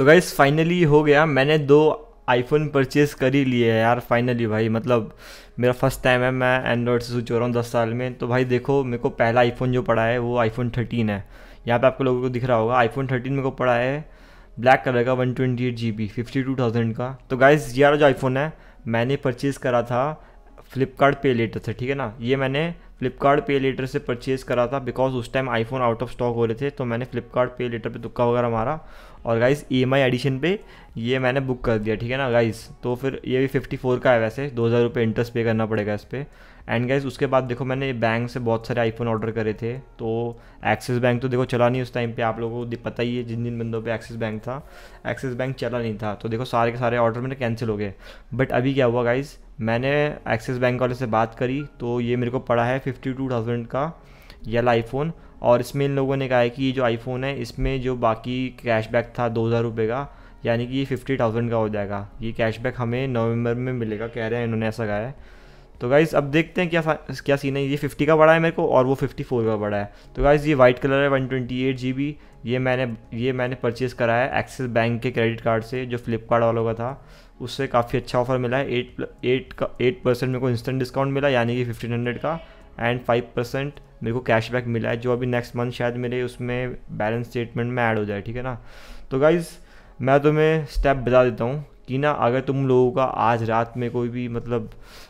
तो guys finally हो गया मैंने दो आईफोन परचेज़ कर ही लिए है यार फाइनली भाई मतलब मेरा फर्स्ट टाइम है मैं एंड्रॉयड से स्विच हो रहा हूँ दस साल में तो भाई देखो मेरे को पहला आईफोन जो पड़ा है वो आईफोन थर्टीन है यहाँ पे आपको लोगों को दिख रहा होगा आईफोन थर्टीन मेरे को पड़ा है ब्लैक कलर का one twenty eight G B fifty two thousand का तो गाइज यार जो आईफोन है मैंने परचेज़ करा था फ्लिपकार्ट पे लेटर से ठीक है ना ये मैंने फ्लिपकार्ट पे लेटर से परचेज़ करा था बिकॉज उस time iPhone out of stock हो रहे थे तो मैंने फ्लिपकार्ट पे लेटर पे तुक्का वगैरह मारा और guys E M I edition पे ये मैंने बुक कर दिया ठीक है ना गाइस तो फिर ये भी फिफ्टी फोर का है वैसे दो हज़ार रुपये इंटरेस्ट पे करना पड़ेगा इस पर एंड गाइस उसके बाद देखो मैंने बैंक से बहुत सारे आईफोन ऑर्डर करे थे तो एक्सिस बैंक तो देखो चला नहीं उस टाइम पे आप लोगों को पता ही है जिन जिन बंदों पे एक्सिस बैंक था एक्सिस बैंक चला नहीं था तो देखो सारे के सारे ऑर्डर मैंने कैंसिल हो गए बट अभी क्या हुआ गाइज़ मैंने एक्सिस बैंक वाले से बात करी तो ये मेरे को पड़ा है फिफ्टी टू थाउजेंड का यल आईफोन और इसमें इन लोगों ने कहा है कि ये जो आईफोन है इसमें जो बाकी कैशबैक था दो हज़ार रुपये का यानी कि ये फिफ्टी थाउजेंड का हो जाएगा ये कैशबैक हमें नवंबर में मिलेगा कह रहे हैं इन्होंने ऐसा कहा है तो गाइज़ अब देखते हैं क्या क्या सीन है ये 50 का बड़ा है मेरे को और वो 54 का बड़ा है तो गाइज़ ये वाइट कलर है वन ट्वेंटी ये मैंने ये मैंने परचेज़ करा है एक्सिस बैंक के क्रेडिट कार्ड से जो फ्लिपकार्ट वालों का था उससे काफ़ी अच्छा ऑफर मिला है एट एट का एट परसेंट मेरे को इंस्टेंट डिस्काउंट मिला यानी कि फिफ्टीन हंड्रेड का एंड फाइव परसेंट मेरे को कैशबैक मिला है जो अभी नेक्स्ट मंथ शायद मेरे उसमें बैलेंस स्टेटमेंट में ऐड हो जाए ठीक है ना तो गाइज़ मैं तुम्हें स्टेप बता देता हूँ कि ना अगर तुम लोगों का आज रात में कोई भी मतलब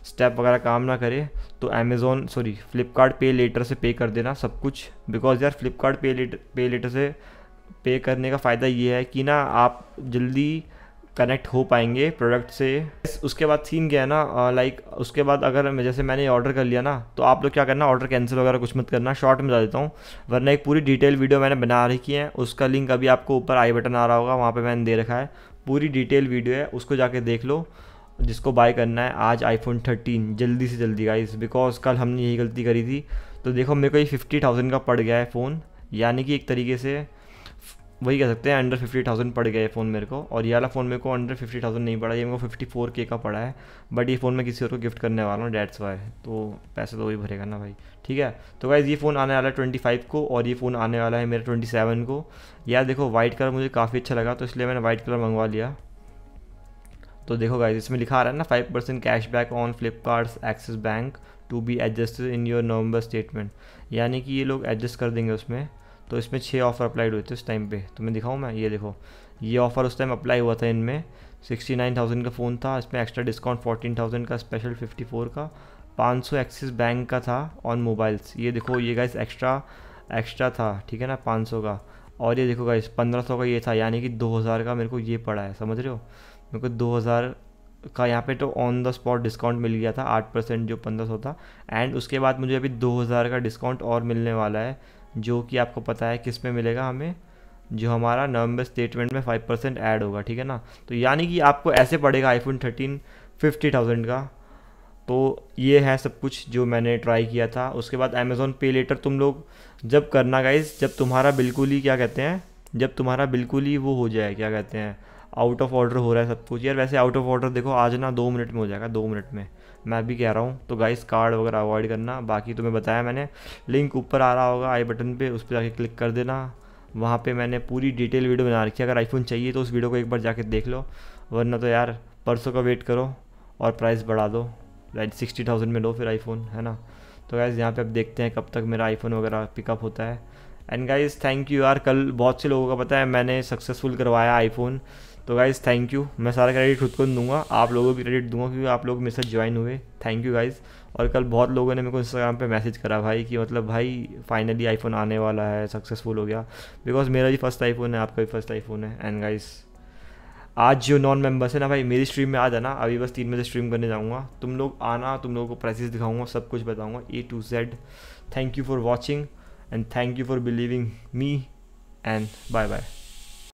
स्टेप वगैरह काम ना करे तो अमेज़ोन सॉरी फ्लिपकार्ट पे लेटर से पे कर देना सब कुछ बिकॉज यार फ्लिपकार्ट पे लेटर पे लेटर से पे करने का फ़ायदा ये है कि ना आप जल्दी कनेक्ट हो पाएंगे प्रोडक्ट से उसके बाद सीन क्या है ना लाइक उसके बाद अगर जैसे मैंने ऑर्डर कर लिया ना तो आप लोग क्या करना ऑर्डर कैंसिल वगैरह कुछ मत करना शॉर्ट में जा देता हूँ वरना एक पूरी डिटेल वीडियो मैंने बना रखी है उसका लिंक अभी आपको ऊपर आई बटन आ रहा होगा वहाँ पर मैंने दे रखा है पूरी डिटेल वीडियो है उसको जाके देख लो जिसको बाय करना है आज आईफोन 13 जल्दी से जल्दी गाइस बिकॉज कल हमने यही गलती करी थी तो देखो मेरे को ये फिफ्टी थाउजेंड का पड़ गया है फ़ोन यानी कि एक तरीके से वही कह सकते हैं अंडर फिफ्टी थाउजेंड पड़ गया ये फ़ोन मेरे को और ये वाला फ़ोन मेरे को अंडर फिफ्टी थाउजेंड नहीं पड़ा ये मेरे को फिफ्टी फोर के का पड़ा है बट ये फ़ोन मैं किसी और को गिफ्ट करने वाला हूँ डेट्स वाई तो पैसे तो वही भरेगा ना भाई ठीक है तो गाइज़ ये फ़ोन आने वाला है ट्वेंटी फाइव को और ये फ़ोन आने वाला है मेरा ट्वेंटी सेवन को यार देखो वाइट कलर मुझे काफ़ी अच्छा लगा तो इसलिए मैंने वाइट कलर मंगवा लिया तो देखो गाइज इसमें लिखा आ रहा है ना five percent cash back on Flipkart Axis Bank to be adjusted in your November statement यानी कि ये लोग एडजस्ट कर देंगे उसमें तो इसमें छः ऑफ़र अप्लाइड हुए थे उस टाइम पे मैं दिखाऊँ मैं ये देखो ये ऑफ़र उस टाइम अप्लाई हुआ था इनमें सिक्सटी नाइन थाउजेंड का फ़ोन था इसमें एक्स्ट्रा डिस्काउंट फोर्टीन थाउजेंड का स्पेशल फिफ्टी फोर का पाँच सौ एक्सिस बैंक का था ऑन मोबाइल्स ये देखो ये गाइस एक्स्ट्रा एक्स्ट्रा था ठीक है ना पाँच सौ का और ये देखो गाइस पंद्रह सौ का ये था यानी कि दो हज़ार का मेरे को ये पड़ा है समझ रहे हो मेरे को दो हज़ार का यहाँ पे तो ऑन द स्पॉट डिस्काउंट मिल गया था आठ परसेंट जो पंद्रह सौ था एंड उसके बाद मुझे अभी दो हज़ार का डिस्काउंट और मिलने वाला है जो कि आपको पता है किस में मिलेगा हमें जो हमारा नवंबर स्टेटमेंट में फाइव परसेंट ऐड होगा ठीक है ना तो यानी कि आपको ऐसे पड़ेगा आईफोन थर्टीन फिफ्टी थाउजेंड का तो ये है सब कुछ जो मैंने ट्राई किया था उसके बाद अमेज़ोन पे लेटर तुम लोग जब करना गाइज जब तुम्हारा बिल्कुल ही क्या कहते हैं जब तुम्हारा बिल्कुल ही वो हो जाए क्या कहते हैं आउट ऑफ ऑर्डर हो रहा है सब कुछ यार वैसे आउट ऑफ ऑर्डर देखो आज ना दो मिनट में हो जाएगा दो मिनट में मैं भी कह रहा हूँ तो गाइस कार्ड वगैरह अवॉइड करना बाकी तुम्हें बताया मैंने लिंक ऊपर आ रहा होगा आई बटन पे उस पर जाके क्लिक कर देना वहाँ पे मैंने पूरी डिटेल वीडियो बना रखी है अगर आईफोन चाहिए तो उस वीडियो को एक बार जाके देख लो वरना तो यार परसों का वेट करो और प्राइस बढ़ा दो राइट सिक्सटी थाउजेंड में लो फिर आईफोन है ना तो गाइज़ यहाँ पर आप देखते हैं कब तक मेरा आईफोन वगैरह पिकअप होता है एंड गाइज़ थैंक यू यार कल बहुत से लोगों का पता है मैंने सक्सेसफुल करवाया आईफोन तो गाइज़ थैंक यू मैं सारा क्रेडिट खुद को दूंगा आप लोगों को भी क्रेडिट दूंगा क्योंकि आप लोग मेरे साथ ज्वाइन हुए थैंक यू गाइज़ और कल बहुत लोगों ने मेरे को इंस्टाग्राम पे मैसेज करा भाई कि मतलब भाई फाइनली आईफोन आने वाला है सक्सेसफुल हो गया बिकॉज मेरा भी फर्स्ट आईफोन है आपका भी फर्स्ट आईफोन है एंड गाइज़ आज जो नॉन मेम्बर्स है ना भाई मेरी स्ट्रीम में आ जाना अभी बस तीन बजे स्ट्रीम करने जाऊँगा तुम लोग आना तुम लोगों को प्राइसेस दिखाऊँगा सब कुछ बताऊँगा A to Z thank you for watching and thank you for believing me and bye bye